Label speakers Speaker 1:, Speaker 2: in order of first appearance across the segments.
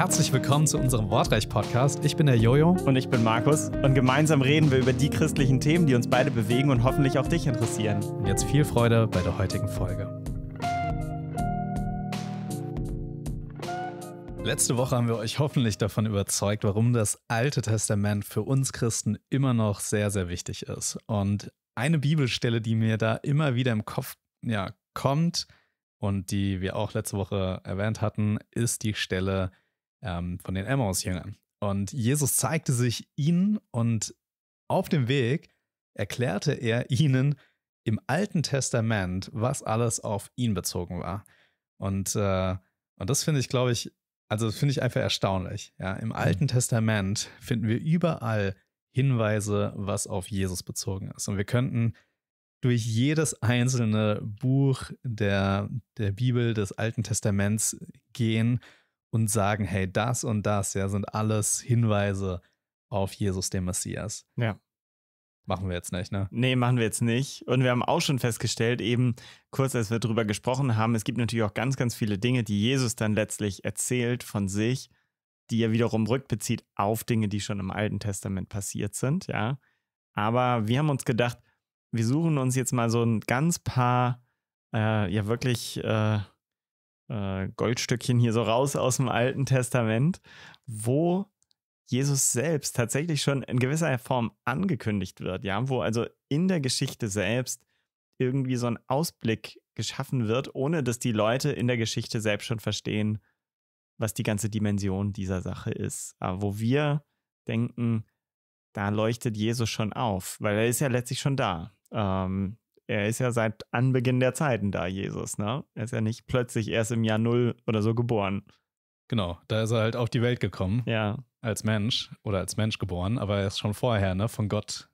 Speaker 1: Herzlich willkommen zu unserem Wortreich-Podcast. Ich bin der Jojo. Und ich bin Markus. Und gemeinsam reden wir über die christlichen Themen, die uns beide bewegen und hoffentlich auch dich interessieren. Und jetzt viel Freude bei der heutigen Folge. Letzte Woche haben wir euch hoffentlich davon überzeugt, warum das Alte Testament für uns Christen immer noch sehr, sehr wichtig ist. Und eine Bibelstelle, die mir da immer wieder im Kopf ja, kommt und die wir auch letzte Woche erwähnt hatten, ist die Stelle ähm, von den Emmaus-Jüngern. Und Jesus zeigte sich ihnen und auf dem Weg erklärte er ihnen im Alten Testament, was alles auf ihn bezogen war. Und, äh, und das finde ich, glaube ich, also finde ich einfach erstaunlich. Ja? Im hm. Alten Testament finden wir überall Hinweise, was auf Jesus bezogen ist. Und wir könnten durch jedes einzelne Buch der, der Bibel des Alten Testaments gehen und sagen, hey, das und das, ja, sind alles Hinweise auf Jesus, den Messias. Ja. Machen wir jetzt nicht, ne? Nee, machen wir jetzt nicht.
Speaker 2: Und wir haben auch schon festgestellt, eben kurz als wir darüber gesprochen haben, es gibt natürlich auch ganz, ganz viele Dinge, die Jesus dann letztlich erzählt von sich, die er wiederum rückbezieht auf Dinge, die schon im Alten Testament passiert sind, ja. Aber wir haben uns gedacht, wir suchen uns jetzt mal so ein ganz paar, äh, ja wirklich, äh, äh, Goldstückchen hier so raus aus dem Alten Testament, wo Jesus selbst tatsächlich schon in gewisser Form angekündigt wird, ja, wo also in der Geschichte selbst irgendwie so ein Ausblick geschaffen wird, ohne dass die Leute in der Geschichte selbst schon verstehen, was die ganze Dimension dieser Sache ist. Aber wo wir denken, da leuchtet Jesus schon auf, weil er ist ja letztlich schon da. Ähm, er ist ja seit Anbeginn der Zeiten da, Jesus, ne? Er ist ja nicht plötzlich erst im Jahr Null
Speaker 1: oder so geboren. Genau, da ist er halt auf die Welt gekommen. Ja. Als Mensch oder als Mensch geboren, aber er ist schon vorher, ne? Von Gott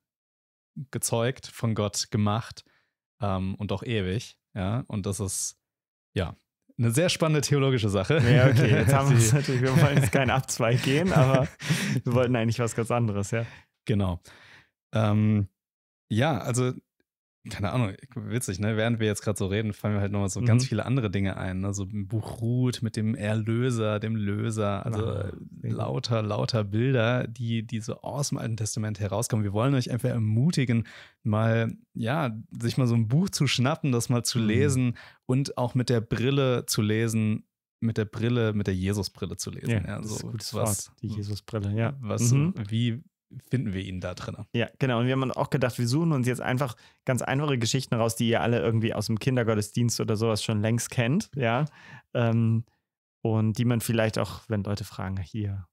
Speaker 1: gezeugt, von Gott gemacht ähm, und auch ewig, ja? Und das ist, ja, eine sehr spannende theologische Sache. Ja, okay, jetzt haben wir es natürlich, wir wollen jetzt keinen Abzweig gehen, aber wir wollten eigentlich was ganz anderes, ja. Genau. Ähm, ja, also keine Ahnung, witzig, ne? Während wir jetzt gerade so reden, fallen mir halt nochmal so mhm. ganz viele andere Dinge ein. Ne? ein Buch Ruth mit dem Erlöser, dem Löser, also ah, lauter, lauter Bilder, die, die so aus dem Alten Testament herauskommen. Wir wollen euch einfach ermutigen, mal, ja, sich mal so ein Buch zu schnappen, das mal zu mhm. lesen und auch mit der Brille zu lesen, mit der Brille, mit der Jesusbrille zu lesen. Ja, ja so das ist ein gutes was, Wort, die hm, Jesusbrille, ja. Was, mhm. wie, finden wir ihn da drin.
Speaker 2: Ja, genau. Und wir haben auch gedacht, wir suchen uns jetzt einfach ganz einfache Geschichten raus, die ihr alle irgendwie aus dem Kindergottesdienst oder sowas schon längst kennt, ja. Ähm, und die man vielleicht auch, wenn Leute fragen, hier,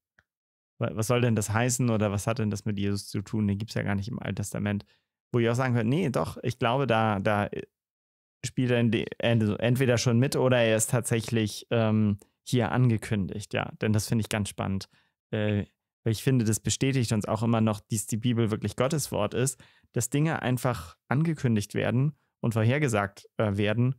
Speaker 2: was soll denn das heißen oder was hat denn das mit Jesus zu tun? Den gibt es ja gar nicht im Alten Testament. Wo ihr auch sagen könnt, nee, doch, ich glaube, da, da spielt er also entweder schon mit oder er ist tatsächlich ähm, hier angekündigt, ja. Denn das finde ich ganz spannend. Äh, weil ich finde, das bestätigt uns auch immer noch, dass die Bibel wirklich Gottes Wort ist, dass Dinge einfach angekündigt werden und vorhergesagt äh, werden,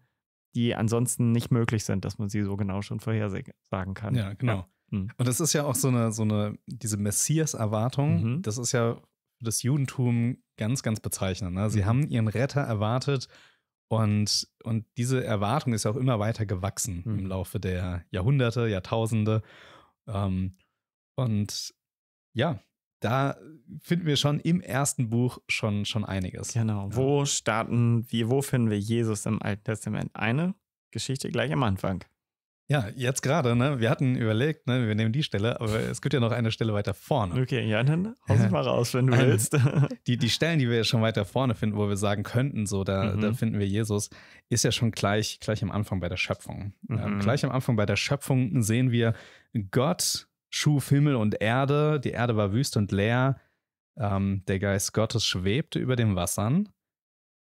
Speaker 2: die ansonsten nicht möglich sind, dass man sie so genau
Speaker 1: schon vorhersagen kann. Ja, genau. Ja. Mhm. Und das ist ja auch so eine, so eine, diese Messias-Erwartung, mhm. das ist ja für das Judentum ganz, ganz bezeichnend. Ne? Sie mhm. haben ihren Retter erwartet und, und diese Erwartung ist ja auch immer weiter gewachsen im mhm. Laufe der Jahrhunderte, Jahrtausende. Ähm, und ja, da finden wir schon im ersten Buch schon, schon einiges. Genau. Ja. Wo starten
Speaker 2: wir, wo finden wir Jesus im Alten Testament? Eine Geschichte gleich am Anfang.
Speaker 1: Ja, jetzt gerade, ne? Wir hatten überlegt, ne, wir nehmen die Stelle, aber es gibt ja noch eine Stelle weiter vorne. Okay, ja, dann hau sie mal raus, wenn du Ein, willst. Die, die Stellen, die wir schon weiter vorne finden, wo wir sagen könnten, so, da, mhm. da finden wir Jesus, ist ja schon gleich, gleich am Anfang bei der Schöpfung. Mhm. Ja, gleich am Anfang bei der Schöpfung sehen wir Gott schuf Himmel und Erde, die Erde war wüst und leer, ähm, der Geist Gottes schwebte über den Wassern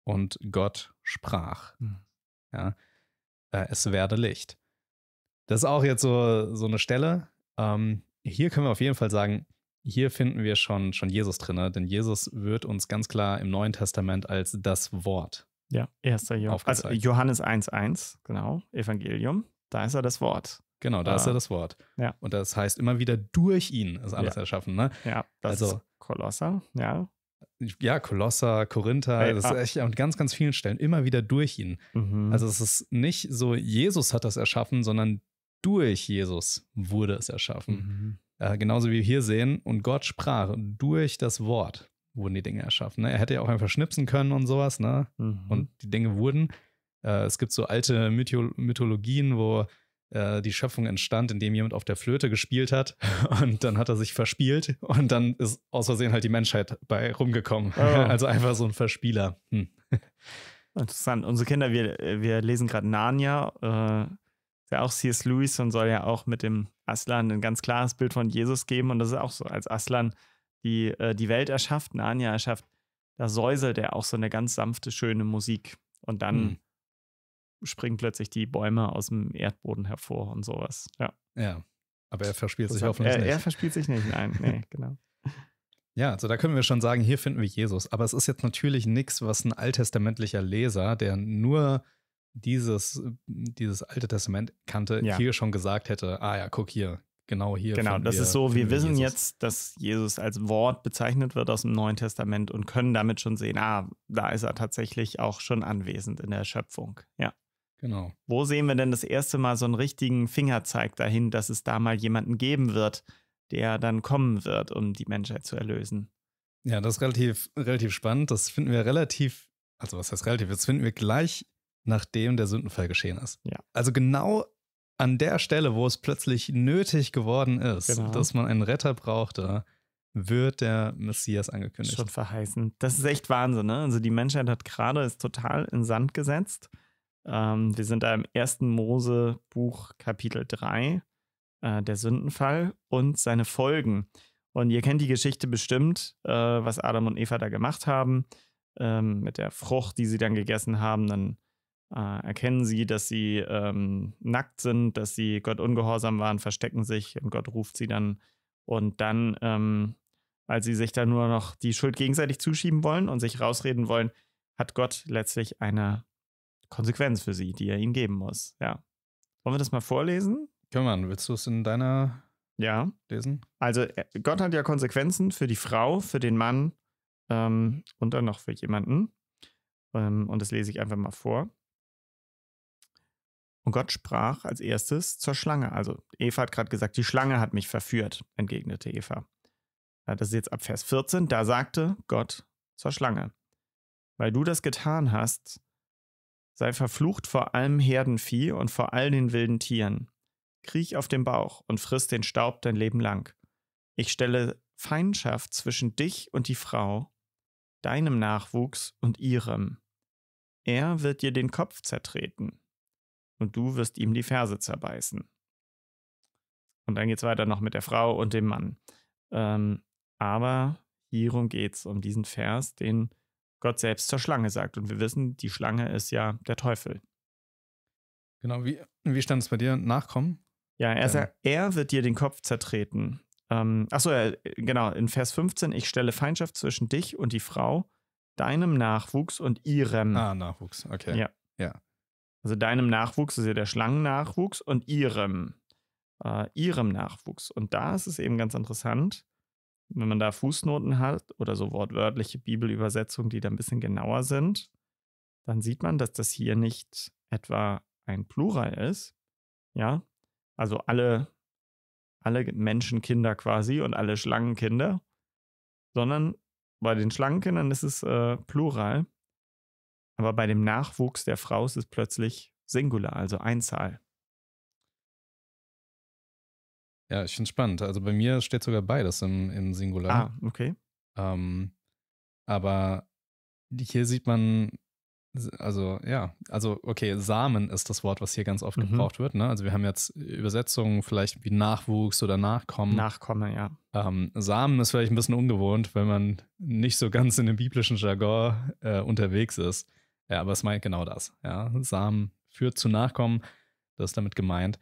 Speaker 1: und Gott sprach. Mhm. Ja, äh, es werde Licht. Das ist auch jetzt so, so eine Stelle. Ähm, hier können wir auf jeden Fall sagen, hier finden wir schon, schon Jesus drin, ne? denn Jesus wird uns ganz klar im Neuen Testament als das Wort. Ja, erster also Johannes. Also Johannes 1,1, genau, Evangelium, da ist er das Wort. Genau, da ah. ist ja ah. das Wort. Ja. Und das heißt immer wieder durch ihn ist alles ja. erschaffen. Ne? Ja, das also, ist Kolosser, ja. Ja, Kolosser, Korinther, hey, das ah. ist echt an ganz, ganz vielen Stellen immer wieder durch ihn. Mhm. Also es ist nicht so, Jesus hat das erschaffen, sondern durch Jesus wurde es erschaffen. Mhm. Äh, genauso wie wir hier sehen, und Gott sprach, durch das Wort wurden die Dinge erschaffen. Ne? Er hätte ja auch einfach schnipsen können und sowas, ne? Mhm. Und die Dinge wurden. Äh, es gibt so alte Mytholo Mythologien, wo äh, die Schöpfung entstand, indem jemand auf der Flöte gespielt hat und dann hat er sich verspielt und dann ist aus Versehen halt die Menschheit bei rumgekommen. Oh. Also einfach so ein Verspieler. Hm.
Speaker 2: Interessant. Unsere Kinder, wir, wir lesen gerade Narnia. Äh ja auch C.S. Lewis und soll ja auch mit dem Aslan ein ganz klares Bild von Jesus geben. Und das ist auch so, als Aslan die, äh, die Welt erschafft, Narnia erschafft, da säuselt er auch so eine ganz sanfte, schöne Musik. Und dann mhm springen plötzlich die Bäume aus dem Erdboden hervor und sowas.
Speaker 1: Ja. Ja. Aber er verspielt das sich hoffentlich er, nicht. Er
Speaker 2: verspielt sich nicht, nein, nee, genau.
Speaker 1: Ja, also da können wir schon sagen, hier finden wir Jesus. Aber es ist jetzt natürlich nichts, was ein alttestamentlicher Leser, der nur dieses, dieses Alte Testament kannte, ja. hier schon gesagt hätte, ah ja, guck hier, genau hier. Genau, das wir, ist so, wir, wir wissen Jesus.
Speaker 2: jetzt, dass Jesus als Wort bezeichnet wird aus dem Neuen Testament und können damit schon sehen, ah, da ist er tatsächlich auch schon anwesend in der Schöpfung.
Speaker 1: Ja. Genau.
Speaker 2: Wo sehen wir denn das erste Mal so einen richtigen Fingerzeig dahin, dass es da mal jemanden geben wird, der dann kommen wird, um die Menschheit
Speaker 1: zu erlösen? Ja, das ist relativ, relativ spannend. Das finden wir relativ, also was heißt relativ, das finden wir gleich, nachdem der Sündenfall geschehen ist. Ja. Also genau an der Stelle, wo es plötzlich nötig geworden ist, genau. dass man einen Retter brauchte, wird der Messias angekündigt. Schon verheißen. Das ist echt Wahnsinn, ne? Also die Menschheit hat gerade, es
Speaker 2: total in Sand gesetzt. Ähm, wir sind da im ersten Mose-Buch, Kapitel 3, äh, der Sündenfall und seine Folgen. Und ihr kennt die Geschichte bestimmt, äh, was Adam und Eva da gemacht haben, ähm, mit der Frucht, die sie dann gegessen haben. Dann äh, erkennen sie, dass sie ähm, nackt sind, dass sie Gott ungehorsam waren, verstecken sich und Gott ruft sie dann. Und dann, ähm, als sie sich dann nur noch die Schuld gegenseitig zuschieben wollen und sich rausreden wollen, hat Gott letztlich eine Konsequenz für sie, die er ihnen geben muss. Ja. Wollen wir das mal vorlesen? Können wir, willst du es in deiner ja. lesen? Also, äh, Gott hat ja Konsequenzen für die Frau, für den Mann ähm, und dann noch für jemanden. Ähm, und das lese ich einfach mal vor. Und Gott sprach als erstes zur Schlange. Also, Eva hat gerade gesagt, die Schlange hat mich verführt, entgegnete Eva. Das ist jetzt ab Vers 14. Da sagte Gott zur Schlange: Weil du das getan hast, Sei verflucht vor allem Herdenvieh und vor all den wilden Tieren. Kriech auf den Bauch und friss den Staub dein Leben lang. Ich stelle Feindschaft zwischen dich und die Frau, deinem Nachwuchs und ihrem. Er wird dir den Kopf zertreten und du wirst ihm die Ferse zerbeißen. Und dann geht es weiter noch mit der Frau und dem Mann. Ähm, aber hierum geht es, um diesen Vers, den Gott selbst zur Schlange sagt. Und wir wissen, die Schlange ist ja der Teufel.
Speaker 1: Genau, wie, wie stand es bei dir? Nachkommen?
Speaker 2: Ja, er äh. sagt, er wird dir den Kopf zertreten. Ähm, achso, ja, genau, in Vers 15, ich stelle Feindschaft zwischen dich und die Frau, deinem Nachwuchs und ihrem. Ah,
Speaker 1: Nachwuchs, okay. Ja.
Speaker 2: ja. Also deinem Nachwuchs ist ja der Schlangennachwuchs und ihrem, äh, ihrem Nachwuchs. Und da ist es eben ganz interessant, wenn man da Fußnoten hat oder so wortwörtliche Bibelübersetzungen, die da ein bisschen genauer sind, dann sieht man, dass das hier nicht etwa ein Plural ist. Ja, also alle, alle Menschenkinder quasi und alle Schlangenkinder, sondern bei den Schlangenkindern ist es äh, Plural, aber bei
Speaker 1: dem Nachwuchs der Frau ist es plötzlich Singular, also Einzahl. Ja, ich finde es spannend. Also bei mir steht sogar beides im, im Singular. Ah, okay. Ähm, aber hier sieht man, also ja, also okay, Samen ist das Wort, was hier ganz oft mhm. gebraucht wird. Ne? Also wir haben jetzt Übersetzungen vielleicht wie Nachwuchs oder Nachkommen. Nachkommen, ja. Ähm, Samen ist vielleicht ein bisschen ungewohnt, wenn man nicht so ganz in dem biblischen Jargon äh, unterwegs ist. Ja, aber es meint genau das. Ja? Samen führt zu Nachkommen, das ist damit gemeint.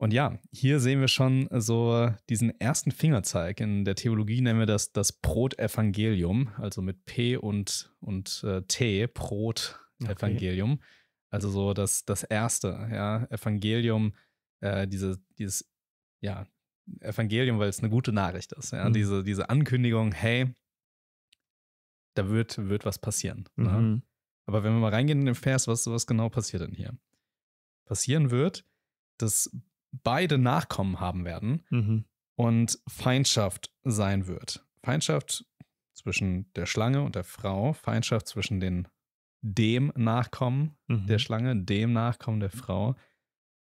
Speaker 1: Und ja, hier sehen wir schon so diesen ersten Fingerzeig. In der Theologie nennen wir das das Brotevangelium, also mit P und, und äh, T, Brotevangelium. Okay. Also so das, das erste, ja, Evangelium, äh, diese, dieses, ja, Evangelium, weil es eine gute Nachricht ist, ja, mhm. diese, diese Ankündigung, hey, da wird, wird was passieren. Ne? Mhm. Ne? Aber wenn wir mal reingehen in den Vers, was, was genau passiert denn hier? Passieren wird, dass beide Nachkommen haben werden mhm. und Feindschaft sein wird. Feindschaft zwischen der Schlange und der Frau, Feindschaft zwischen den dem Nachkommen mhm. der Schlange, dem Nachkommen der Frau.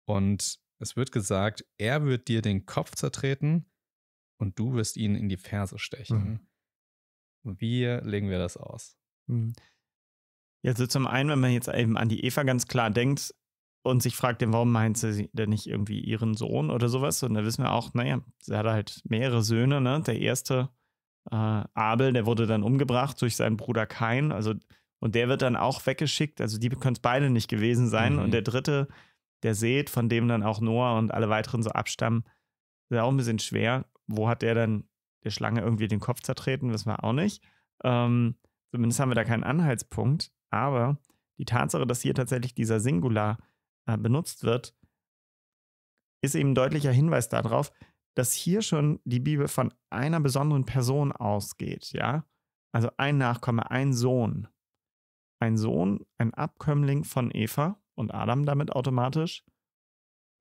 Speaker 1: Und es wird gesagt, er wird dir den Kopf zertreten und du wirst ihn in die Ferse stechen. Mhm. Wie legen wir das aus? Mhm. Ja, also zum
Speaker 2: einen, wenn man jetzt eben an die Eva ganz klar denkt, und sich fragt, warum meint sie denn nicht irgendwie ihren Sohn oder sowas? Und da wissen wir auch, naja, sie hatte halt mehrere Söhne, ne? Der erste, äh, Abel, der wurde dann umgebracht durch seinen Bruder Kain, also und der wird dann auch weggeschickt, also die können es beide nicht gewesen sein. Mhm. Und der dritte, der Seth, von dem dann auch Noah und alle weiteren so abstammen, ist auch ein bisschen schwer. Wo hat der dann der Schlange irgendwie den Kopf zertreten, wissen wir auch nicht. Ähm, zumindest haben wir da keinen Anhaltspunkt, aber die Tatsache, dass hier tatsächlich dieser Singular äh, benutzt wird, ist eben ein deutlicher Hinweis darauf, dass hier schon die Bibel von einer besonderen Person ausgeht, ja? Also ein Nachkomme, ein Sohn. Ein Sohn, ein Abkömmling von Eva und Adam damit automatisch,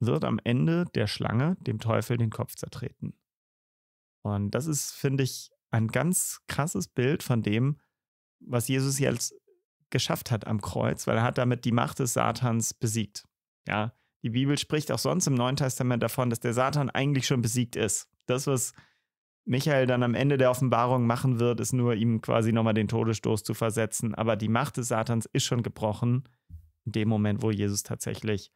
Speaker 2: wird am Ende der Schlange, dem Teufel, den Kopf zertreten. Und das ist, finde ich, ein ganz krasses Bild von dem, was Jesus jetzt geschafft hat am Kreuz, weil er hat damit die Macht des Satans besiegt. Ja, die Bibel spricht auch sonst im Neuen Testament davon, dass der Satan eigentlich schon besiegt ist. Das, was Michael dann am Ende der Offenbarung machen wird, ist nur ihm quasi nochmal den Todesstoß zu versetzen. Aber die Macht des Satans ist schon gebrochen, in dem Moment, wo Jesus tatsächlich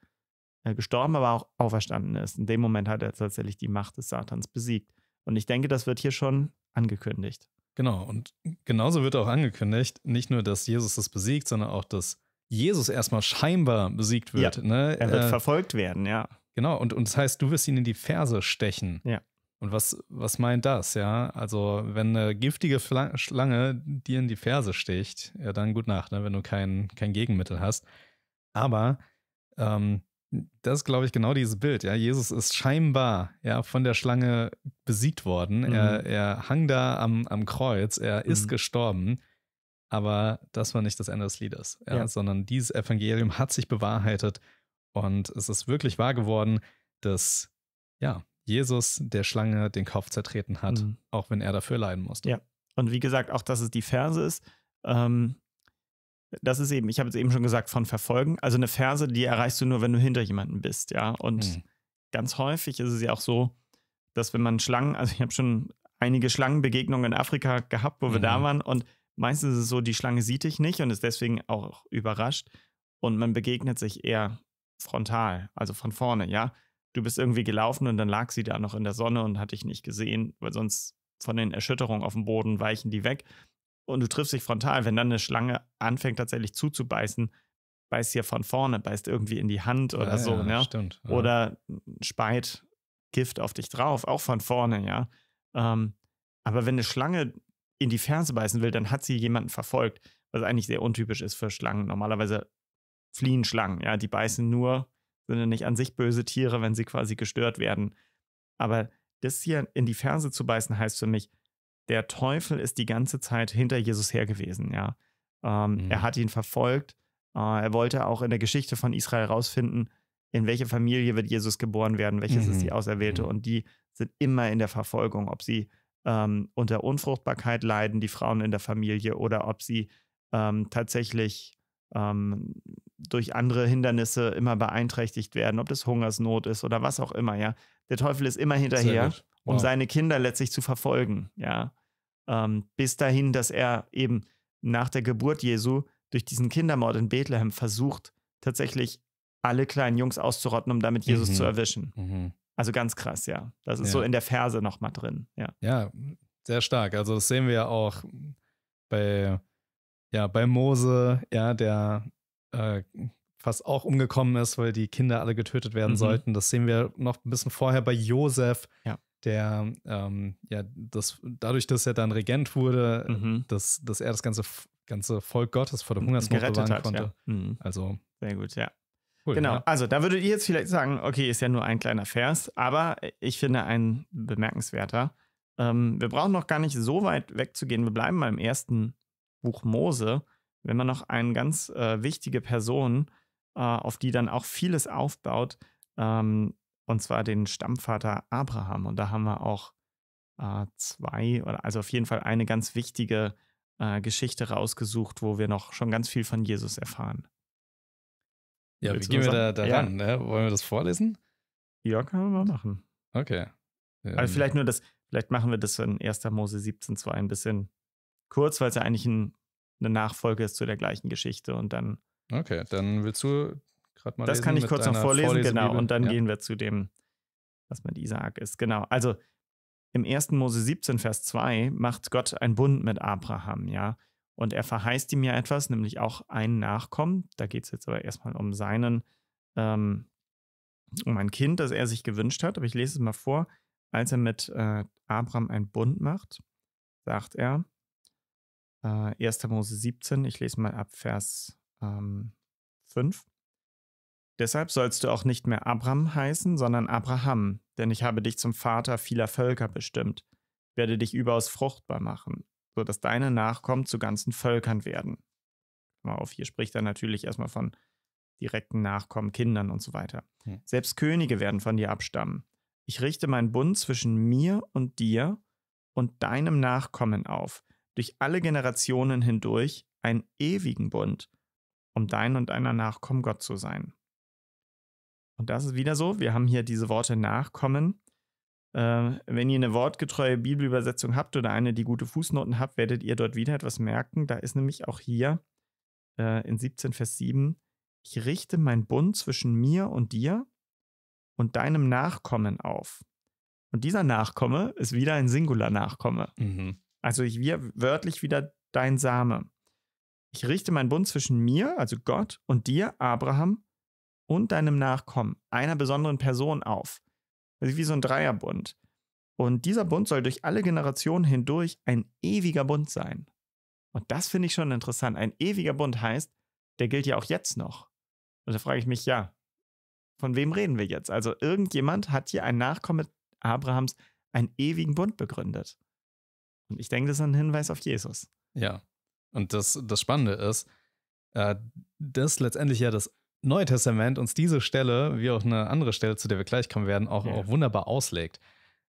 Speaker 2: äh, gestorben, aber auch auferstanden ist. In dem Moment hat er tatsächlich die Macht des Satans besiegt. Und ich denke, das wird hier schon angekündigt.
Speaker 1: Genau, und genauso wird auch angekündigt, nicht nur, dass Jesus das besiegt, sondern auch, dass Jesus erstmal scheinbar besiegt wird. Ja, ne? Er wird äh, verfolgt werden, ja. Genau, und, und das heißt, du wirst ihn in die Ferse stechen. Ja. Und was, was meint das, ja? Also, wenn eine giftige Schlange dir in die Ferse sticht, ja, dann gut nach, ne? wenn du kein, kein Gegenmittel hast. Aber ähm, das ist, glaube ich, genau dieses Bild. Ja, Jesus ist scheinbar ja, von der Schlange besiegt worden. Mhm. Er, er hang da am, am Kreuz, er mhm. ist gestorben. Aber das war nicht das Ende des Liedes, ja, ja. sondern dieses Evangelium hat sich bewahrheitet und es ist wirklich wahr geworden, dass ja, Jesus der Schlange den Kopf zertreten hat, mhm. auch wenn er dafür leiden musste. Ja, und wie gesagt, auch dass es die Verse ist, ähm, das ist eben, ich habe
Speaker 2: es eben schon gesagt, von verfolgen. Also eine Verse, die erreichst du nur, wenn du hinter jemanden bist, ja. Und mhm. ganz häufig ist es ja auch so, dass wenn man Schlangen, also ich habe schon einige Schlangenbegegnungen in Afrika gehabt, wo wir mhm. da waren und Meistens ist es so, die Schlange sieht dich nicht und ist deswegen auch überrascht und man begegnet sich eher frontal, also von vorne, ja. Du bist irgendwie gelaufen und dann lag sie da noch in der Sonne und hat dich nicht gesehen, weil sonst von den Erschütterungen auf dem Boden weichen die weg und du triffst dich frontal. Wenn dann eine Schlange anfängt tatsächlich zuzubeißen, beißt sie ja von vorne, beißt irgendwie in die Hand ah oder ja, so, ja, ne? Stimmt, ja. Oder speit Gift auf dich drauf, auch von vorne, ja. Ähm, aber wenn eine Schlange in die Ferse beißen will, dann hat sie jemanden verfolgt, was eigentlich sehr untypisch ist für Schlangen. Normalerweise fliehen Schlangen, ja, die beißen nur, sind ja nicht an sich böse Tiere, wenn sie quasi gestört werden. Aber das hier in die Ferse zu beißen heißt für mich, der Teufel ist die ganze Zeit hinter Jesus her gewesen, ja. Ähm, mhm. Er hat ihn verfolgt. Äh, er wollte auch in der Geschichte von Israel herausfinden, in welche Familie wird Jesus geboren werden, welches mhm. ist die mhm. Auserwählte. Mhm. Und die sind immer in der Verfolgung, ob sie ähm, unter Unfruchtbarkeit leiden, die Frauen in der Familie, oder ob sie ähm, tatsächlich ähm, durch andere Hindernisse immer beeinträchtigt werden, ob das Hungersnot ist oder was auch immer, ja. Der Teufel ist immer hinterher, wow. um seine Kinder letztlich zu verfolgen, ja. Ähm, bis dahin, dass er eben nach der Geburt Jesu durch diesen Kindermord in Bethlehem versucht, tatsächlich alle kleinen Jungs auszurotten, um damit Jesus mhm. zu erwischen. Mhm. Also ganz krass, ja. Das ist ja. so in der Ferse nochmal drin,
Speaker 1: ja. Ja, sehr stark. Also das sehen wir ja auch bei, ja, bei Mose, ja, der äh, fast auch umgekommen ist, weil die Kinder alle getötet werden mhm. sollten. Das sehen wir noch ein bisschen vorher bei Josef, ja. der ähm, ja das, dadurch, dass er dann Regent wurde, mhm. dass, dass er das ganze, ganze Volk Gottes vor dem Hungersnot bewahren konnte. Ja. Mhm. Also sehr gut, ja.
Speaker 2: Cool, genau. Ja. Also, da würdet ihr jetzt vielleicht sagen, okay, ist ja nur ein kleiner Vers, aber ich finde ein bemerkenswerter. Ähm, wir brauchen noch gar nicht so weit wegzugehen. Wir bleiben beim ersten Buch Mose, wenn man noch eine ganz äh, wichtige Person, äh, auf die dann auch vieles aufbaut, ähm, und zwar den Stammvater Abraham. Und da haben wir auch äh, zwei, oder also auf jeden Fall eine ganz wichtige äh, Geschichte rausgesucht, wo wir noch schon ganz viel von Jesus erfahren.
Speaker 1: Ja, wie gehen wir da, da ja. ran? Ne? Wollen wir das vorlesen? Ja, können wir mal machen.
Speaker 2: Okay. Ähm. Also vielleicht nur das, vielleicht machen wir das in 1. Mose 17 2 ein bisschen kurz, weil es ja eigentlich ein, eine Nachfolge ist zu der gleichen Geschichte und dann. Okay, dann willst du
Speaker 1: gerade mal. Das kann ich kurz noch vorlesen, genau. Und dann ja. gehen
Speaker 2: wir zu dem, was mit Isaac ist. Genau. Also im 1. Mose 17, Vers 2 macht Gott einen Bund mit Abraham, ja. Und er verheißt ihm ja etwas, nämlich auch einen Nachkommen. Da geht es jetzt aber erstmal um seinen, ähm, um ein Kind, das er sich gewünscht hat. Aber ich lese es mal vor. Als er mit äh, Abraham einen Bund macht, sagt er, äh, 1. Mose 17, ich lese mal ab Vers ähm, 5. Deshalb sollst du auch nicht mehr Abraham heißen, sondern Abraham, denn ich habe dich zum Vater vieler Völker bestimmt, werde dich überaus fruchtbar machen so dass deine Nachkommen zu ganzen Völkern werden. Mal auf, hier spricht er natürlich erstmal von direkten Nachkommen, Kindern und so weiter. Hm. Selbst Könige werden von dir abstammen. Ich richte meinen Bund zwischen mir und dir und deinem Nachkommen auf, durch alle Generationen hindurch, einen ewigen Bund, um dein und deiner Nachkommen Gott zu sein. Und das ist wieder so, wir haben hier diese Worte Nachkommen ähm, wenn ihr eine wortgetreue Bibelübersetzung habt oder eine, die gute Fußnoten habt, werdet ihr dort wieder etwas merken. Da ist nämlich auch hier äh, in 17, Vers 7, ich richte mein Bund zwischen mir und dir und deinem Nachkommen auf. Und dieser Nachkomme ist wieder ein Singular-Nachkomme. Mhm. Also ich wir, wörtlich wieder dein Same. Ich richte meinen Bund zwischen mir, also Gott, und dir, Abraham, und deinem Nachkommen, einer besonderen Person auf. Also wie so ein Dreierbund. Und dieser Bund soll durch alle Generationen hindurch ein ewiger Bund sein. Und das finde ich schon interessant. Ein ewiger Bund heißt, der gilt ja auch jetzt noch. Und da frage ich mich, ja, von wem reden wir jetzt? Also irgendjemand hat hier ein Nachkomme Abrahams einen ewigen Bund begründet. Und ich denke, das ist ein Hinweis auf Jesus.
Speaker 1: Ja. Und das, das Spannende ist, äh, das letztendlich ja das Neue Testament uns diese Stelle, wie auch eine andere Stelle, zu der wir gleich kommen werden, auch, ja. auch wunderbar auslegt.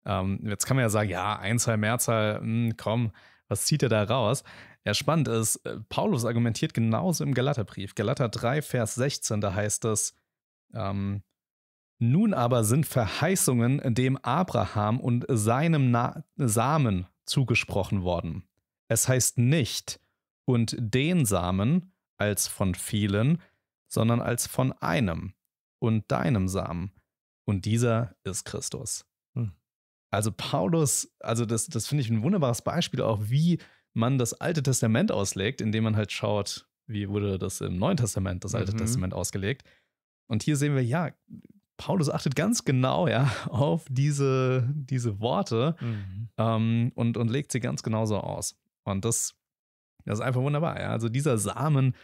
Speaker 1: Ähm, jetzt kann man ja sagen, ja, Einzahl, Mehrzahl, mh, hm, komm, was zieht er da raus? Ja, spannend ist, äh, Paulus argumentiert genauso im Galaterbrief. Galater 3, Vers 16, da heißt es, ähm, nun aber sind Verheißungen dem Abraham und seinem Na Samen zugesprochen worden. Es heißt nicht, und den Samen als von vielen, sondern als von einem und deinem Samen. Und dieser ist Christus. Hm. Also Paulus, also das, das finde ich ein wunderbares Beispiel auch, wie man das Alte Testament auslegt, indem man halt schaut, wie wurde das im Neuen Testament, das Alte mhm. Testament ausgelegt. Und hier sehen wir, ja, Paulus achtet ganz genau ja, auf diese, diese Worte mhm. ähm, und, und legt sie ganz genauso aus. Und das, das ist einfach wunderbar. Ja. Also dieser Samen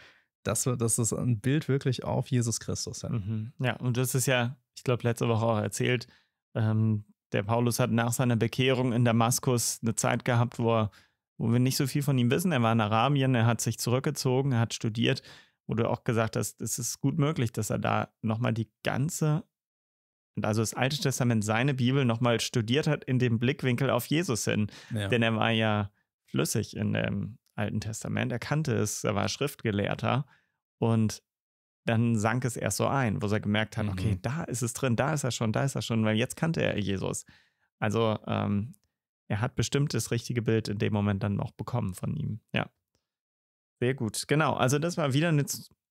Speaker 1: das, das ist ein Bild wirklich auf Jesus Christus. Ja, mhm.
Speaker 2: ja und das ist ja, ich glaube, letzte Woche auch erzählt, ähm, der Paulus hat nach seiner Bekehrung in Damaskus eine Zeit gehabt, wo, er, wo wir nicht so viel von ihm wissen. Er war in Arabien, er hat sich zurückgezogen, er hat studiert, wo du auch gesagt hast, es ist gut möglich, dass er da nochmal die ganze, also das Alte Testament, seine Bibel nochmal studiert hat in dem Blickwinkel auf Jesus hin. Ja. Denn er war ja flüssig in dem Alten Testament. Er kannte es, er war Schriftgelehrter. Und dann sank es erst so ein, wo er gemerkt hat, okay, mhm. da ist es drin, da ist er schon, da ist er schon, weil jetzt kannte er Jesus. Also ähm, er hat bestimmt das richtige Bild in dem Moment dann noch bekommen von ihm. Ja. Sehr gut. Genau. Also das war wieder eine,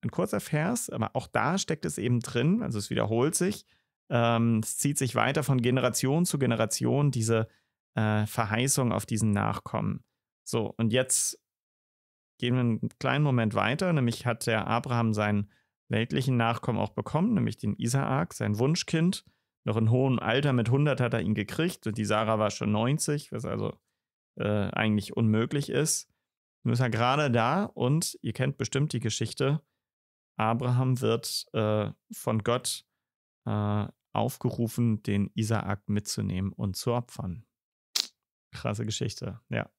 Speaker 2: ein kurzer Vers, aber auch da steckt es eben drin. Also es wiederholt sich. Ähm, es zieht sich weiter von Generation zu Generation, diese äh, Verheißung auf diesen Nachkommen. So, und jetzt gehen wir einen kleinen Moment weiter, nämlich hat der Abraham seinen weltlichen Nachkommen auch bekommen, nämlich den Isaak, sein Wunschkind. Noch in hohem Alter mit 100 hat er ihn gekriegt und die Sarah war schon 90, was also äh, eigentlich unmöglich ist. Nun ist er gerade da und ihr kennt bestimmt die Geschichte. Abraham wird äh, von Gott äh, aufgerufen, den Isaak mitzunehmen und zu opfern. Krasse Geschichte,
Speaker 1: ja.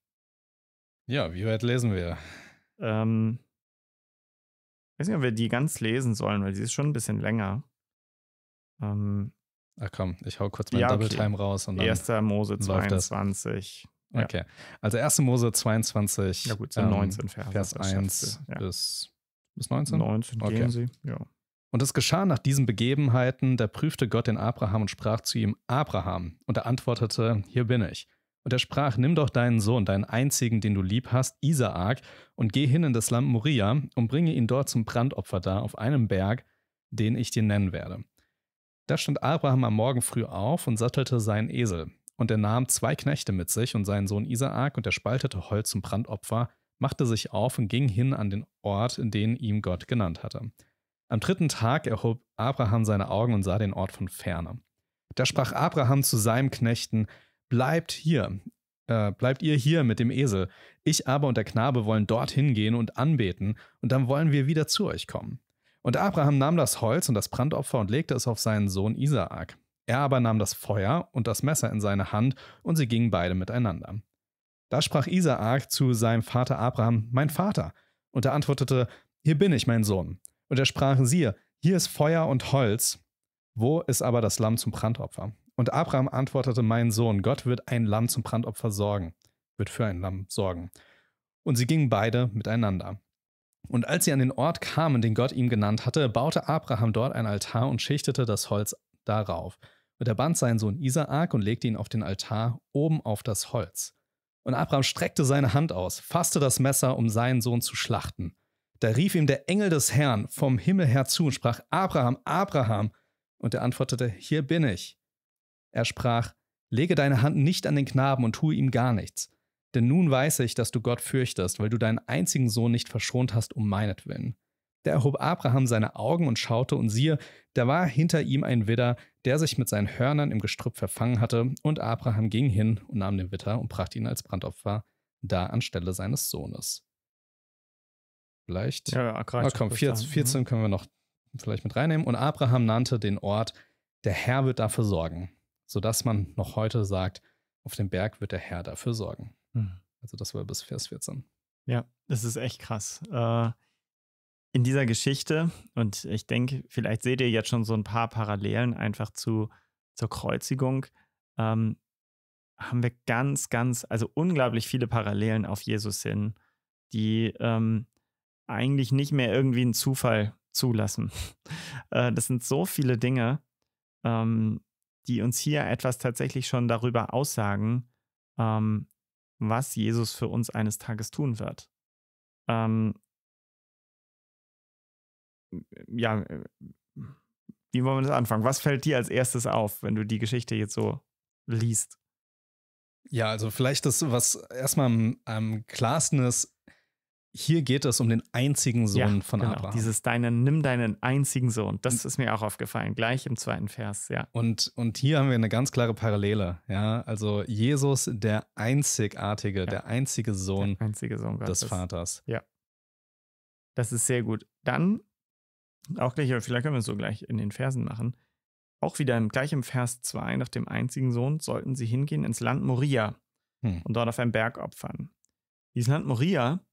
Speaker 1: Ja, wie weit lesen wir? Ähm, ich weiß nicht, ob wir die
Speaker 2: ganz lesen sollen, weil die ist schon ein bisschen länger. Ähm, Ach komm, ich hau kurz mein ja, Double okay. Time raus. Und dann 1. Mose 22.
Speaker 1: Ja. Okay. Also 1. Mose 22. Ja gut, sind ähm, 19 Verse. Vers 1 ja. bis, bis 19? 19 okay. gehen sie, ja. Und es geschah nach diesen Begebenheiten, da prüfte Gott den Abraham und sprach zu ihm, Abraham. Und er antwortete, hier bin ich. Und er sprach, nimm doch deinen Sohn, deinen einzigen, den du lieb hast, Isaak, und geh hin in das Land Moria und bringe ihn dort zum Brandopfer da auf einem Berg, den ich dir nennen werde. Da stand Abraham am Morgen früh auf und sattelte seinen Esel. Und er nahm zwei Knechte mit sich und seinen Sohn Isaak, und er spaltete Holz zum Brandopfer, machte sich auf und ging hin an den Ort, den ihm Gott genannt hatte. Am dritten Tag erhob Abraham seine Augen und sah den Ort von ferne. Da sprach Abraham zu seinen Knechten, bleibt hier, äh, bleibt ihr hier mit dem Esel. Ich aber und der Knabe wollen dorthin gehen und anbeten, und dann wollen wir wieder zu euch kommen. Und Abraham nahm das Holz und das Brandopfer und legte es auf seinen Sohn Isaak. Er aber nahm das Feuer und das Messer in seine Hand, und sie gingen beide miteinander. Da sprach Isaak zu seinem Vater Abraham, mein Vater. Und er antwortete, hier bin ich, mein Sohn. Und er sprach, siehe, hier ist Feuer und Holz, wo ist aber das Lamm zum Brandopfer? Und Abraham antwortete, mein Sohn, Gott wird ein Lamm zum Brandopfer sorgen, wird für ein Lamm sorgen. Und sie gingen beide miteinander. Und als sie an den Ort kamen, den Gott ihm genannt hatte, baute Abraham dort ein Altar und schichtete das Holz darauf. Und er band seinen Sohn Isaak und legte ihn auf den Altar oben auf das Holz. Und Abraham streckte seine Hand aus, fasste das Messer, um seinen Sohn zu schlachten. Da rief ihm der Engel des Herrn vom Himmel her zu und sprach: Abraham, Abraham! Und er antwortete: Hier bin ich. Er sprach, Lege deine Hand nicht an den Knaben und tue ihm gar nichts. Denn nun weiß ich, dass du Gott fürchtest, weil du deinen einzigen Sohn nicht verschont hast um meinetwillen. Da erhob Abraham seine Augen und schaute, und siehe, da war hinter ihm ein Widder, der sich mit seinen Hörnern im Gestrüpp verfangen hatte, und Abraham ging hin und nahm den Witter und brachte ihn als Brandopfer da anstelle seines Sohnes. Vielleicht. Ja, ja oh, komm, 14, 14 mhm. können wir noch vielleicht mit reinnehmen. Und Abraham nannte den Ort, der Herr wird dafür sorgen sodass man noch heute sagt, auf dem Berg wird der Herr dafür sorgen. Mhm. Also das war bis Vers 14.
Speaker 2: Ja, das ist echt krass. Äh, in dieser Geschichte, und ich denke, vielleicht seht ihr jetzt schon so ein paar Parallelen einfach zu, zur Kreuzigung, ähm, haben wir ganz, ganz, also unglaublich viele Parallelen auf Jesus hin, die ähm, eigentlich nicht mehr irgendwie einen Zufall zulassen. äh, das sind so viele Dinge, ähm, die uns hier etwas tatsächlich schon darüber aussagen, ähm, was Jesus für uns eines Tages tun wird. Ähm, äh, ja, äh, wie wollen wir das anfangen? Was fällt dir als erstes auf, wenn du die Geschichte
Speaker 1: jetzt so liest? Ja, also vielleicht das, was erstmal am, am klarsten ist, hier geht es um den einzigen Sohn ja, von genau. Abraham. Dieses deinen, nimm deinen einzigen Sohn. Das ist mir auch aufgefallen, gleich im zweiten Vers, ja. Und, und hier haben wir eine ganz klare Parallele, ja. Also Jesus, der einzigartige, ja. der einzige Sohn, der einzige Sohn des Vaters. Ja. Das ist sehr gut. Dann,
Speaker 2: auch gleich, vielleicht können wir es so gleich in den Versen machen. Auch wieder im, gleich im Vers 2, nach dem einzigen Sohn, sollten sie hingehen ins Land Moria hm. und dort auf einem Berg opfern. Dieses Land Moria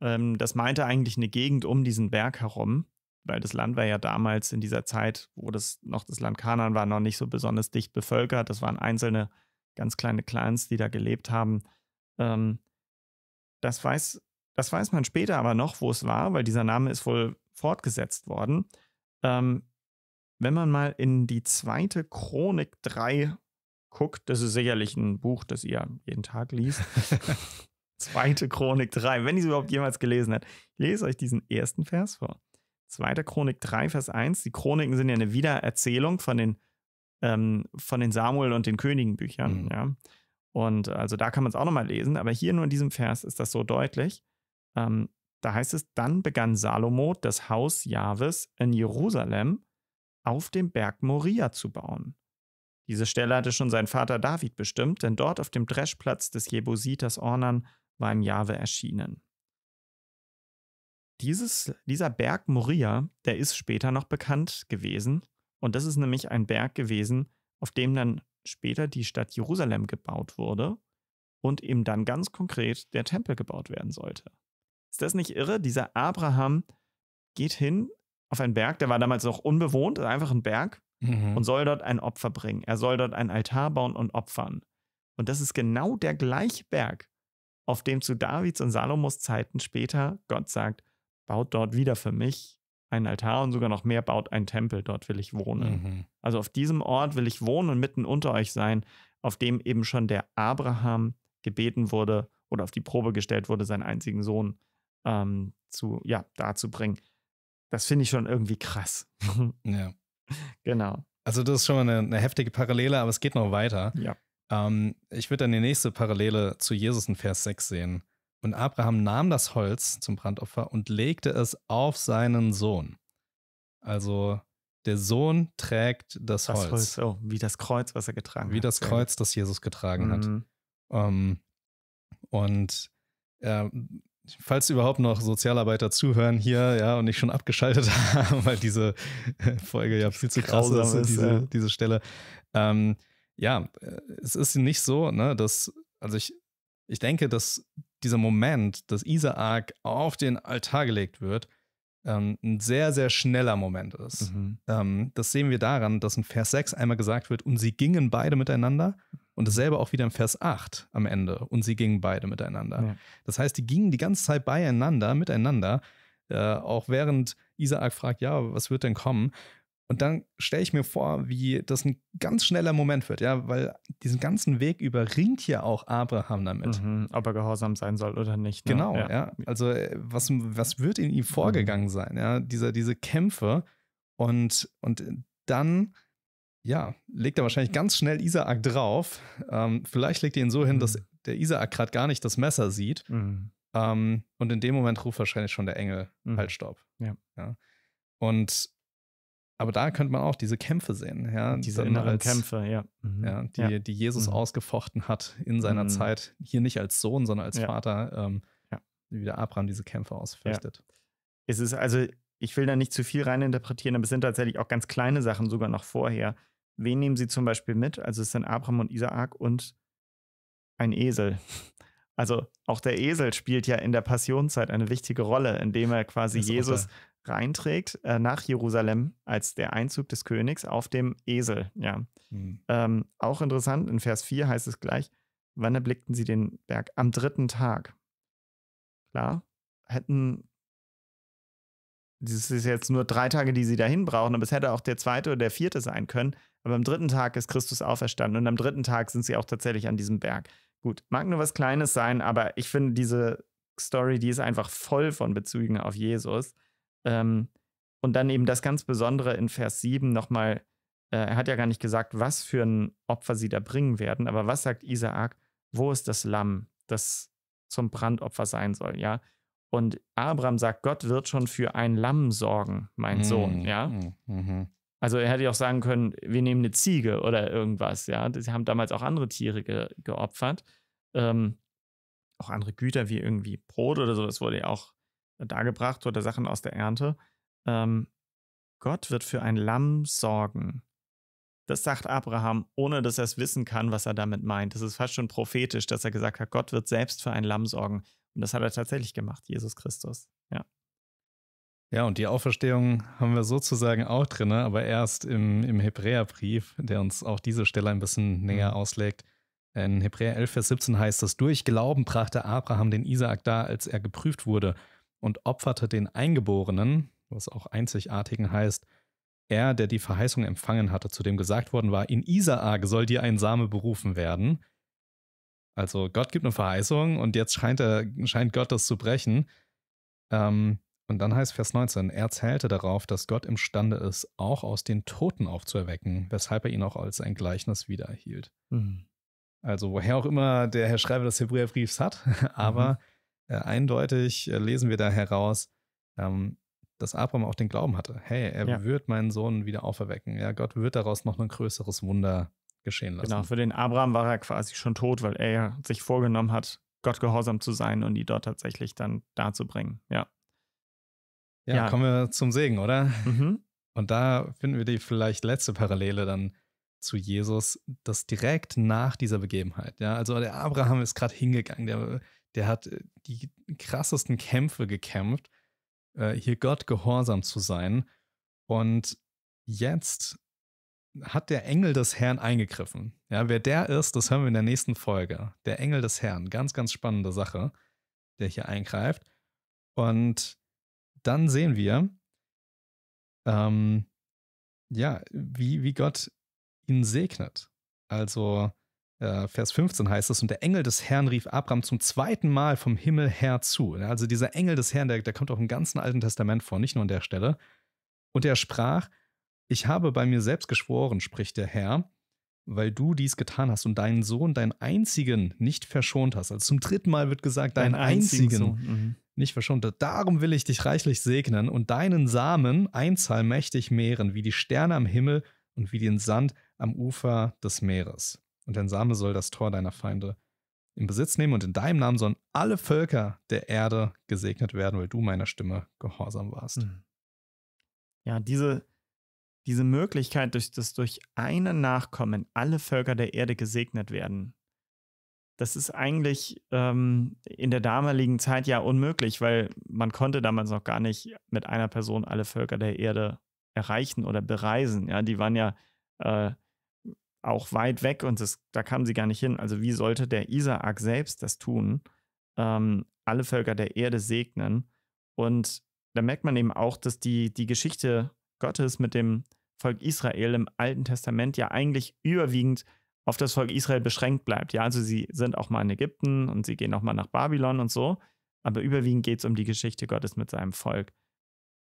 Speaker 2: ähm, das meinte eigentlich eine Gegend um diesen Berg herum, weil das Land war ja damals in dieser Zeit, wo das noch das Land Kanan war, noch nicht so besonders dicht bevölkert. Das waren einzelne ganz kleine Clans, die da gelebt haben. Ähm, das weiß, das weiß man später aber noch, wo es war, weil dieser Name ist wohl fortgesetzt worden. Ähm, wenn man mal in die zweite Chronik 3 guckt, das ist sicherlich ein Buch, das ihr jeden Tag liest. Zweite Chronik 3, wenn ich es überhaupt jemals gelesen hat. Ich lese euch diesen ersten Vers vor. Zweite Chronik 3, Vers 1. Die Chroniken sind ja eine Wiedererzählung von den, ähm, von den Samuel- und den Königenbüchern. Mhm. Ja. Und also da kann man es auch nochmal lesen, aber hier nur in diesem Vers ist das so deutlich. Ähm, da heißt es, dann begann Salomo das Haus Jahwes in Jerusalem auf dem Berg Moria zu bauen. Diese Stelle hatte schon sein Vater David bestimmt, denn dort auf dem Dreschplatz des Jebusiters Ornan war im Jahwe erschienen. Dieses, dieser Berg Moria, der ist später noch bekannt gewesen. Und das ist nämlich ein Berg gewesen, auf dem dann später die Stadt Jerusalem gebaut wurde und eben dann ganz konkret der Tempel gebaut werden sollte. Ist das nicht irre? Dieser Abraham geht hin auf einen Berg, der war damals noch unbewohnt, ist einfach ein Berg, mhm. und soll dort ein Opfer bringen. Er soll dort einen Altar bauen und opfern. Und das ist genau der gleiche Berg, auf dem zu Davids und Salomos Zeiten später Gott sagt, baut dort wieder für mich einen Altar und sogar noch mehr baut einen Tempel, dort will ich wohnen. Mhm. Also auf diesem Ort will ich wohnen und mitten unter euch sein, auf dem eben schon der Abraham gebeten wurde oder auf die Probe gestellt wurde, seinen einzigen Sohn ähm, zu, ja, darzubringen. Das finde ich schon
Speaker 1: irgendwie krass. ja. Genau. Also das ist schon mal eine, eine heftige Parallele, aber es geht noch weiter. Ja. Ähm, ich würde dann die nächste Parallele zu Jesus in Vers 6 sehen. Und Abraham nahm das Holz zum Brandopfer und legte es auf seinen Sohn. Also der Sohn trägt das, das Holz. Holz. Oh, wie das Kreuz, was er getragen wie hat. Wie das Kreuz, das Jesus getragen mhm. hat. Ähm, und äh, falls überhaupt noch Sozialarbeiter zuhören hier, ja, und nicht schon abgeschaltet haben, weil diese Folge ja viel zu grausam ist, diese, ja. diese Stelle. Ähm, ja, äh, es ist nicht so, ne, dass, also ich, ich denke, dass dieser Moment, dass Isaak auf den Altar gelegt wird, ähm, ein sehr, sehr schneller Moment ist. Mhm. Ähm, das sehen wir daran, dass in Vers 6 einmal gesagt wird, und sie gingen beide miteinander. Und dasselbe auch wieder im Vers 8 am Ende. Und sie gingen beide miteinander. Ja. Das heißt, die gingen die ganze Zeit beieinander, miteinander. Äh, auch während Isaak fragt, ja, was wird denn kommen? Und dann stelle ich mir vor, wie das ein ganz schneller Moment wird, ja, weil diesen ganzen Weg überringt ja auch Abraham damit. Mhm, ob er gehorsam sein soll oder nicht. Ne? Genau, ja. ja. Also, äh, was, was wird in ihm vorgegangen mhm. sein, ja, diese, diese Kämpfe und, und dann, ja, legt er wahrscheinlich ganz schnell Isaak drauf. Ähm, vielleicht legt er ihn so hin, mhm. dass der Isaak gerade gar nicht das Messer sieht. Mhm. Ähm, und in dem Moment ruft wahrscheinlich schon der Engel, mhm. halt, stopp. ja. ja. Und aber da könnte man auch diese Kämpfe sehen, ja. Diese inneren als, Kämpfe, ja. Mhm. ja, die, ja. die Jesus mhm. ausgefochten hat in seiner mhm. Zeit, hier nicht als Sohn, sondern als ja. Vater, ähm, ja. wie der Abraham diese Kämpfe ausfechtet. Es ist also, ich will da nicht zu viel
Speaker 2: reininterpretieren, aber es sind tatsächlich auch ganz kleine Sachen sogar noch vorher. Wen nehmen sie zum Beispiel mit? Also es sind Abraham und Isaak und ein Esel. Also auch der Esel spielt ja in der Passionszeit eine wichtige Rolle, indem er quasi Jesus reinträgt äh, nach Jerusalem als der Einzug des Königs auf dem Esel. Ja. Mhm. Ähm, auch interessant, in Vers 4 heißt es gleich, wann erblickten sie den Berg? Am dritten Tag. Klar, hätten das ist jetzt nur drei Tage, die sie dahin brauchen, aber es hätte auch der zweite oder der vierte sein können. Aber am dritten Tag ist Christus auferstanden und am dritten Tag sind sie auch tatsächlich an diesem Berg. Gut, mag nur was Kleines sein, aber ich finde diese Story, die ist einfach voll von Bezügen auf Jesus. Ähm, und dann eben das ganz Besondere in Vers 7 nochmal, äh, er hat ja gar nicht gesagt, was für ein Opfer sie da bringen werden, aber was sagt Isaak? Wo ist das Lamm, das zum Brandopfer sein soll, ja? Und Abraham sagt, Gott wird schon für ein Lamm sorgen, mein Sohn, mm, ja?
Speaker 1: Mm, mhm.
Speaker 2: Also er hätte ja auch sagen können, wir nehmen eine Ziege oder irgendwas, ja. Sie haben damals auch andere Tiere ge geopfert. Ähm, auch andere Güter wie irgendwie Brot oder so, das wurde ja auch dargebracht oder Sachen aus der Ernte. Ähm, Gott wird für ein Lamm sorgen. Das sagt Abraham, ohne dass er es wissen kann, was er damit meint. Das ist fast schon prophetisch, dass er gesagt hat, Gott wird selbst für ein Lamm sorgen. Und das hat er tatsächlich gemacht, Jesus Christus.
Speaker 1: Ja, und die Auferstehung haben wir sozusagen auch drin, ne? aber erst im, im Hebräerbrief, der uns auch diese Stelle ein bisschen näher mhm. auslegt. In Hebräer 11, Vers 17 heißt es, durch Glauben brachte Abraham den Isaak dar, als er geprüft wurde und opferte den Eingeborenen, was auch einzigartigen heißt, er, der die Verheißung empfangen hatte, zu dem gesagt worden war, in Isaak soll dir ein Same berufen werden. Also Gott gibt eine Verheißung und jetzt scheint, er, scheint Gott das zu brechen. Ähm, und dann heißt Vers 19, er zählte darauf, dass Gott imstande ist, auch aus den Toten aufzuerwecken, weshalb er ihn auch als ein Gleichnis wiedererhielt. Mhm. Also woher auch immer der Herr Schreiber des Hebräerbriefs hat, aber mhm. äh, eindeutig äh, lesen wir da heraus, ähm, dass Abraham auch den Glauben hatte. Hey, er ja. wird meinen Sohn wieder auferwecken. Ja, Gott wird daraus noch ein größeres Wunder geschehen lassen. Genau, für
Speaker 2: den Abraham war er quasi schon tot, weil er sich vorgenommen hat, Gott gehorsam zu sein und die dort tatsächlich dann darzubringen.
Speaker 1: Ja. Ja, ja, kommen wir zum Segen, oder? Mhm. Und da finden wir die vielleicht letzte Parallele dann zu Jesus, das direkt nach dieser Begebenheit. Ja, also der Abraham ist gerade hingegangen, der, der hat äh, die krassesten Kämpfe gekämpft, äh, hier Gott gehorsam zu sein. Und jetzt hat der Engel des Herrn eingegriffen. Ja, wer der ist, das hören wir in der nächsten Folge. Der Engel des Herrn, ganz, ganz spannende Sache, der hier eingreift. Und dann sehen wir, ähm, ja, wie, wie Gott ihn segnet. Also äh, Vers 15 heißt es, und der Engel des Herrn rief Abraham zum zweiten Mal vom Himmel her zu. Also dieser Engel des Herrn, der, der kommt auch im ganzen Alten Testament vor, nicht nur an der Stelle. Und er sprach, ich habe bei mir selbst geschworen, spricht der Herr, weil du dies getan hast und deinen Sohn, deinen einzigen, nicht verschont hast. Also zum dritten Mal wird gesagt, deinen Dein einzigen, einzigen mhm. nicht verschont. Darum will ich dich reichlich segnen und deinen Samen einzahl mächtig mehren, wie die Sterne am Himmel und wie den Sand am Ufer des Meeres. Und dein Same soll das Tor deiner Feinde in Besitz nehmen und in deinem Namen sollen alle Völker der Erde gesegnet werden, weil du meiner Stimme gehorsam warst. Mhm.
Speaker 2: Ja, diese, diese Möglichkeit, durch, dass durch einen Nachkommen alle Völker der Erde gesegnet werden, das ist eigentlich ähm, in der damaligen Zeit ja unmöglich, weil man konnte damals noch gar nicht mit einer Person alle Völker der Erde erreichen oder bereisen. Ja, die waren ja äh, auch weit weg und das, da kamen sie gar nicht hin. Also wie sollte der Isaak selbst das tun? Ähm, alle Völker der Erde segnen. Und da merkt man eben auch, dass die, die Geschichte Gottes mit dem Volk Israel im Alten Testament ja eigentlich überwiegend auf das Volk Israel beschränkt bleibt. Ja, also sie sind auch mal in Ägypten und sie gehen auch mal nach Babylon und so, aber überwiegend geht es um die Geschichte Gottes mit seinem Volk.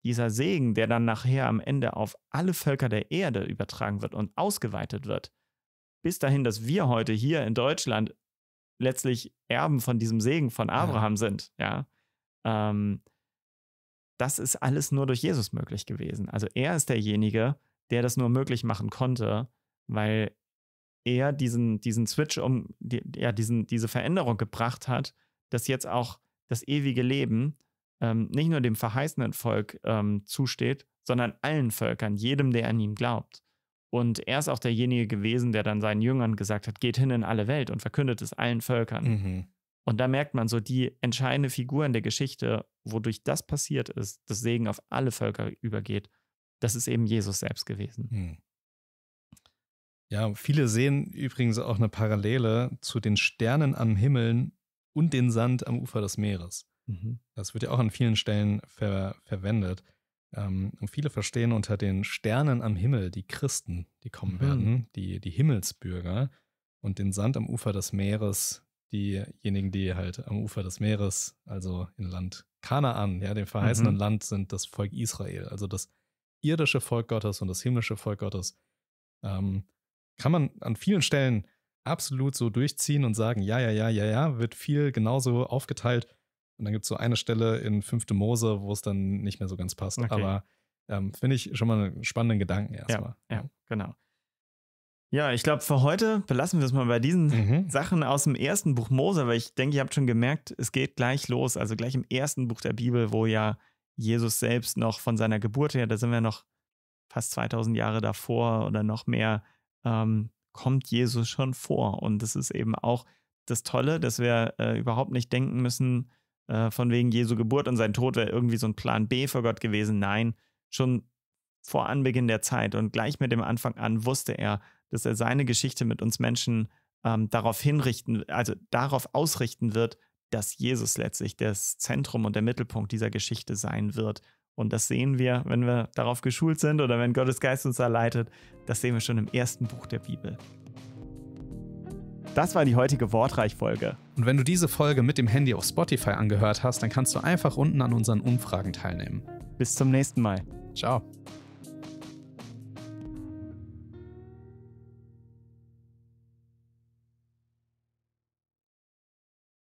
Speaker 2: Dieser Segen, der dann nachher am Ende auf alle Völker der Erde übertragen wird und ausgeweitet wird, bis dahin, dass wir heute hier in Deutschland letztlich Erben von diesem Segen von Abraham ja. sind, ja. Ähm, das ist alles nur durch Jesus möglich gewesen. Also er ist derjenige, der das nur möglich machen konnte, weil er diesen, diesen Switch um, ja, diesen, diese Veränderung gebracht hat, dass jetzt auch das ewige Leben ähm, nicht nur dem verheißenen Volk ähm, zusteht, sondern allen Völkern, jedem, der an ihn glaubt. Und er ist auch derjenige gewesen, der dann seinen Jüngern gesagt hat, geht hin in alle Welt und verkündet es allen Völkern. Mhm. Und da merkt man so die entscheidende Figur in der Geschichte, wodurch das passiert ist, dass Segen auf alle Völker übergeht
Speaker 1: das ist eben Jesus selbst gewesen. Hm. Ja, viele sehen übrigens auch eine Parallele zu den Sternen am Himmel und den Sand am Ufer des Meeres. Mhm. Das wird ja auch an vielen Stellen ver verwendet. Ähm, und viele verstehen unter den Sternen am Himmel die Christen, die kommen mhm. werden, die, die Himmelsbürger, und den Sand am Ufer des Meeres diejenigen, die halt am Ufer des Meeres, also in Land Kanaan, ja, dem verheißenen mhm. Land sind das Volk Israel, also das irdische Volk Gottes und das himmlische Volk Gottes, ähm, kann man an vielen Stellen absolut so durchziehen und sagen, ja, ja, ja, ja, ja, wird viel genauso aufgeteilt. Und dann gibt es so eine Stelle in 5. Mose, wo es dann nicht mehr so ganz passt. Okay. Aber ähm, finde ich schon mal einen spannenden Gedanken erstmal. Ja, ja, genau.
Speaker 2: Ja, ich glaube, für heute belassen wir es mal bei diesen mhm. Sachen aus dem ersten Buch Mose, weil ich denke, ihr habt schon gemerkt, es geht gleich los. Also gleich im ersten Buch der Bibel, wo ja Jesus selbst noch von seiner Geburt her, da sind wir noch fast 2000 Jahre davor oder noch mehr, ähm, kommt Jesus schon vor. Und das ist eben auch das Tolle, dass wir äh, überhaupt nicht denken müssen, äh, von wegen Jesu Geburt und sein Tod wäre irgendwie so ein Plan B für Gott gewesen. Nein, schon vor Anbeginn der Zeit und gleich mit dem Anfang an wusste er, dass er seine Geschichte mit uns Menschen ähm, darauf hinrichten, also darauf ausrichten wird, dass Jesus letztlich das Zentrum und der Mittelpunkt dieser Geschichte sein wird. Und das sehen wir, wenn wir darauf geschult sind oder wenn Gottes Geist uns da leitet, das sehen wir schon im ersten Buch der Bibel.
Speaker 1: Das war die heutige Wortreich-Folge. Und wenn du diese Folge mit dem Handy auf Spotify angehört hast, dann kannst du einfach unten an unseren Umfragen teilnehmen. Bis zum nächsten Mal. Ciao.